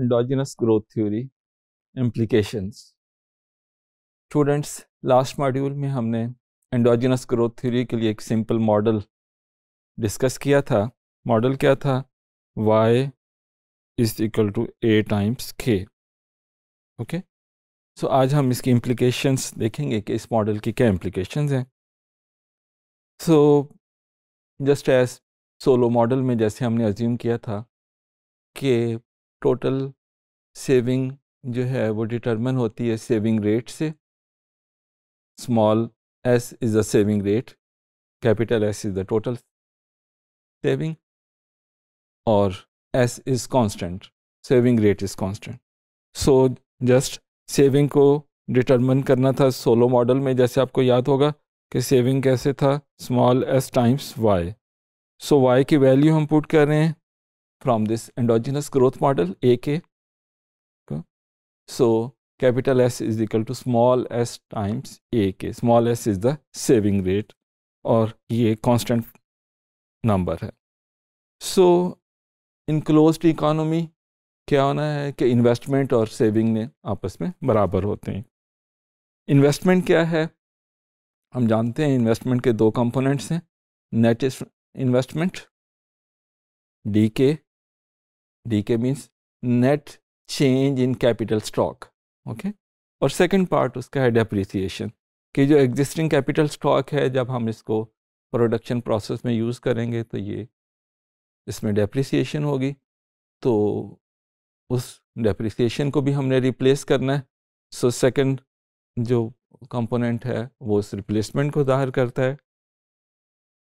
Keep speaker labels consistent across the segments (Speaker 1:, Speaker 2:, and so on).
Speaker 1: endogenous growth theory implications students last module में हमने endogenous growth theory के लिए एक सिंपल मॉडल डिस्कस किया था मॉडल क्या था y is equal to A times K okay so आज हम इसकी इम्प्लिकेशंस देखेंगे कि इस मॉडल की क्या इम्प्लिकेशंस हैं so just as Solow model में जैसे हमने अज्यूम किया था कि टोटल सेविंग जो है वो डिटरमिन होती है सेविंग रेट से small S is the saving rate capital S is the total saving और S is constant saving rate is constant so just saving को डिटरमिन करना था सोलो मॉडल में जैसे आपको याद होगा कि सेविंग कैसे था small S times Y so Y की वैल्यू हम पुट कर रहे हैं from this endogenous growth model AK. Okay. So, capital S is equal to small s times AK. Small s is the saving rate और ये constant number है सो enclose economy क्या होना है कि इन्वेस्टमेंट और सेविंग ने आपस में बराबर होते हैं इन्वेस्टमेंट क्या है हम जानते हैं इन्वेस्टमेंट के दो कंपोनेंट्स हैं net investment D K D K means net change in capital stock okay और सेकेंड पार्ट उसका है डेप्रिसिएशन कि जो एग्जिस्टिंग कैपिटल स्टॉक है जब हम इसको प्रोडक्शन प्रोसेस में यूज़ करेंगे तो ये इसमें डेप्रिसिएशन होगी तो उस डेप्रिसिएशन को भी हमने रिप्लेस करना है सो so, सेकंड जो कंपोनेंट है वो उस रिप्लेसमेंट को ज़ाहिर करता है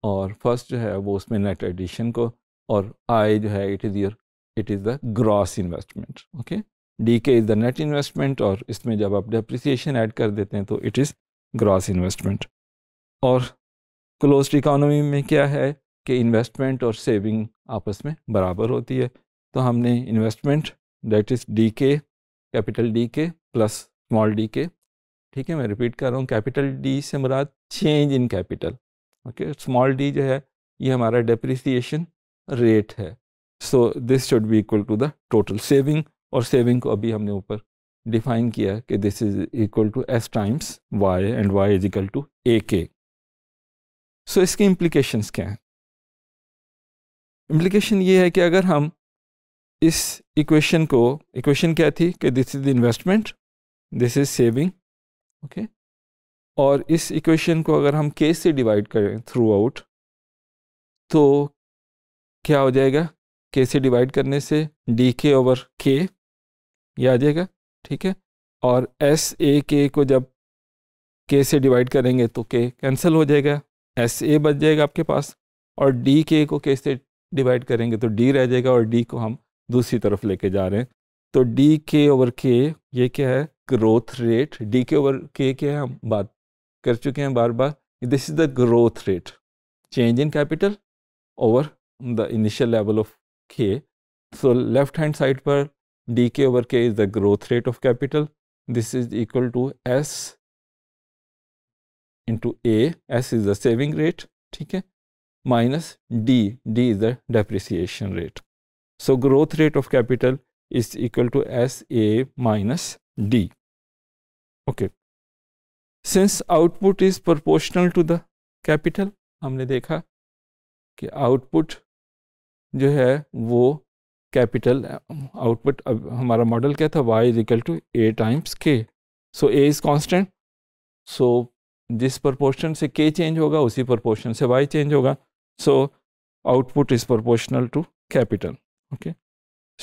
Speaker 1: और फर्स्ट जो है वो उसमें नेट एडिशन को और आई जो है it is your it is the gross investment okay D K is the net investment और इसमें जब आप डिप्रिसिएशन ऐड कर देते हैं तो इट इज़ ग्रॉस इन्वेस्टमेंट और क्लोज इकोनॉमी में क्या है कि इन्वेस्टमेंट और सेविंग आपस में बराबर होती है तो हमने investment that is D K capital D K plus small D K ठीक है मैं रिपीट कर रहा हूँ कैपिटल डी से मुराद change in capital okay small D जो है ये हमारा डिप्रिसिएशन रेट है so this should be equal to the total saving और सेविंग को अभी हमने ऊपर डिफाइन किया कि this is equal to S times Y and Y is equal to A K so इसके इम्प्लीकेशंस क्या हैं इम्प्लीकेशन ये है कि अगर हम इस इक्वेशन को इक्वेशन क्या थी कि this is investment this is saving okay और इस इक्वेशन को अगर हम के से डिवाइड करें थ्रू आउट तो क्या हो जाएगा के से डिवाइड करने से डी के ओवर के ये आ जाएगा ठीक है और एस ए के को जब के से डिवाइड करेंगे तो के कैंसिल हो जाएगा एस ए बच जाएगा आपके पास और डी के को के से डिवाइड करेंगे तो डी रह जाएगा और डी को हम दूसरी तरफ लेके जा रहे हैं तो डी के ओवर के ये क्या है growth rate D K over K क्या है हम बात कर चुके हैं बार बार this is the growth rate change in capital over the initial level of K. So, left hand side par dk over k is the growth rate of capital. This is equal to S into A, S is the saving rate, theek hai minus D, D is the depreciation rate. So, growth rate of capital is equal to s a minus D. Okay. Since output is proportional to the capital, हमने देखा कि output जो है वो capital output अब हमारा model क्या था Y is equal to A times K so A is constant सो जिस प्रोपोर्शन से के चेंज होगा उसी प्रपोर्शन से वाई चेंज होगा so output is proportional to capital okay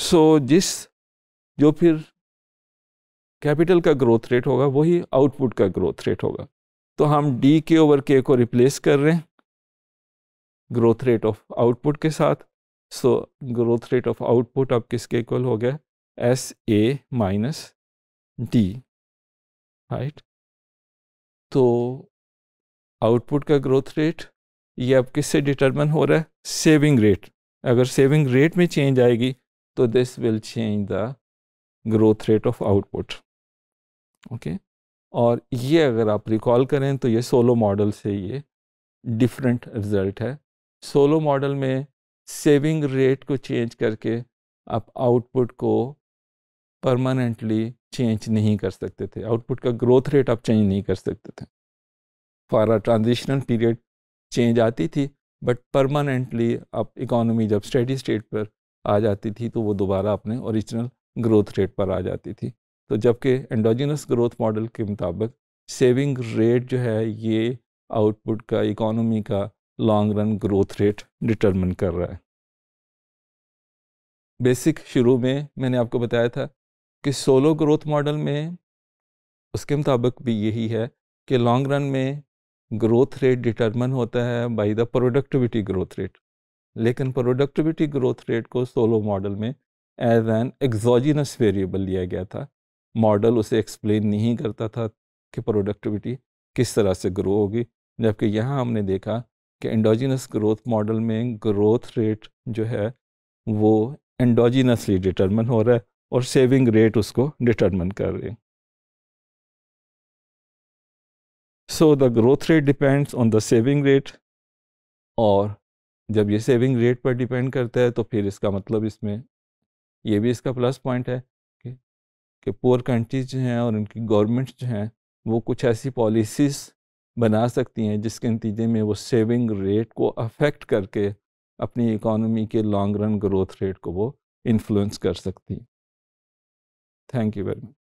Speaker 1: so जिस जो फिर कैपिटल का ग्रोथ रेट होगा वही आउटपुट का ग्रोथ रेट होगा तो हम डी के ओवर के को रिप्लेस कर रहे हैं ग्रोथ रेट ऑफ आउटपुट के साथ so growth rate of output अब किसके इक्वल हो गया S A minus D right तो आउटपुट का ग्रोथ रेट ये अब किससे डिटरमिन हो रहा है सेविंग रेट अगर सेविंग रेट में चेंज आएगी तो this will change the growth rate of output okay और ये अगर आप रिकॉल करें तो ये सोलो मॉडल से ये डिफरेंट रिजल्ट है सोलो मॉडल में सेविंग रेट को चेंज करके आप आउटपुट को परमानेंटली चेंज नहीं कर सकते थे आउटपुट का ग्रोथ रेट आप चेंज नहीं कर सकते थे for a transitional period change आती थी बट परमानेंटली आप इकोनॉमी जब स्टडी स्टेट पर आ जाती थी तो वो दोबारा अपने ओरिजिनल ग्रोथ रेट पर आ जाती थी तो जबकि एंडोजिनस ग्रोथ मॉडल के मुताबिक सेविंग रेट जो है ये आउटपुट का इकोनॉमी का long run growth rate determine कर रहा है बेसिक शुरू में मैंने आपको बताया था कि सोलो ग्रोथ मॉडल में उसके मुताबिक भी यही है कि लॉन्ग रन में ग्रोथ रेट डिटरमिन होता है by the productivity growth rate लेकिन प्रोडक्टिविटी ग्रोथ रेट को सोलो मॉडल में एज एन एग्जॉजिनस वेरिएबल लिया गया था मॉडल उसे एक्सप्लेन नहीं करता था कि प्रोडक्टिविटी किस तरह से ग्रो होगी जबकि यहाँ हमने देखा कि एंडोजिनस ग्रोथ मॉडल में ग्रोथ रेट जो है वो एंडोजिनसली डिटर्मन हो रहा है और सेविंग रेट उसको डिटर्मन कर रहे है so the growth rate depends on the saving rate और जब ये सेविंग रेट पर डिपेंड करता है तो फिर इसका मतलब इसमें ये भी इसका प्लस पॉइंट है कि, पुअर कंट्रीज जो हैं और उनकी गवर्नमेंट्स जो हैं वो कुछ ऐसी पॉलिसीज़ बना सकती हैं जिसके नतीजे में वो सेविंग रेट को अफेक्ट करके अपनी इकॉनमी के लॉन्ग रन ग्रोथ रेट को वो इन्फ्लुएंस कर सकती हैं थैंक यू वेरी मच